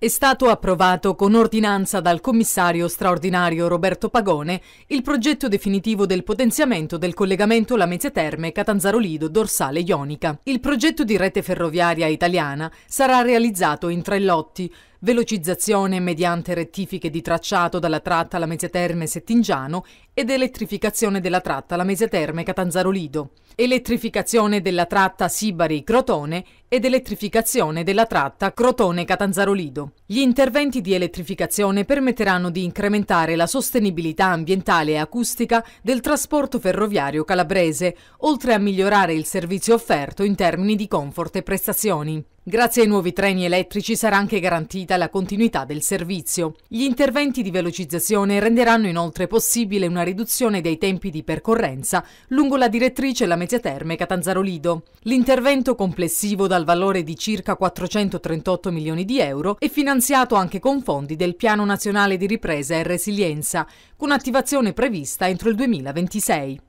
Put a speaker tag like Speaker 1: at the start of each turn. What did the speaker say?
Speaker 1: È stato approvato con ordinanza dal commissario straordinario Roberto Pagone il progetto definitivo del potenziamento del collegamento Lamezia Terme Catanzaro Lido dorsale ionica. Il progetto di rete ferroviaria italiana sarà realizzato in tre lotti, velocizzazione mediante rettifiche di tracciato dalla tratta alla Mezzaterme Settingiano ed elettrificazione della tratta alla Mezzaterme Catanzaro Lido, elettrificazione della tratta Sibari Crotone ed elettrificazione della tratta Crotone Catanzaro Lido. Gli interventi di elettrificazione permetteranno di incrementare la sostenibilità ambientale e acustica del trasporto ferroviario calabrese, oltre a migliorare il servizio offerto in termini di comfort e prestazioni. Grazie ai nuovi treni elettrici sarà anche garantita la continuità del servizio. Gli interventi di velocizzazione renderanno inoltre possibile una riduzione dei tempi di percorrenza lungo la direttrice La Terme Catanzaro Lido. L'intervento complessivo dal valore di circa 438 milioni di euro è finanziato anche con fondi del Piano Nazionale di Ripresa e Resilienza, con attivazione prevista entro il 2026.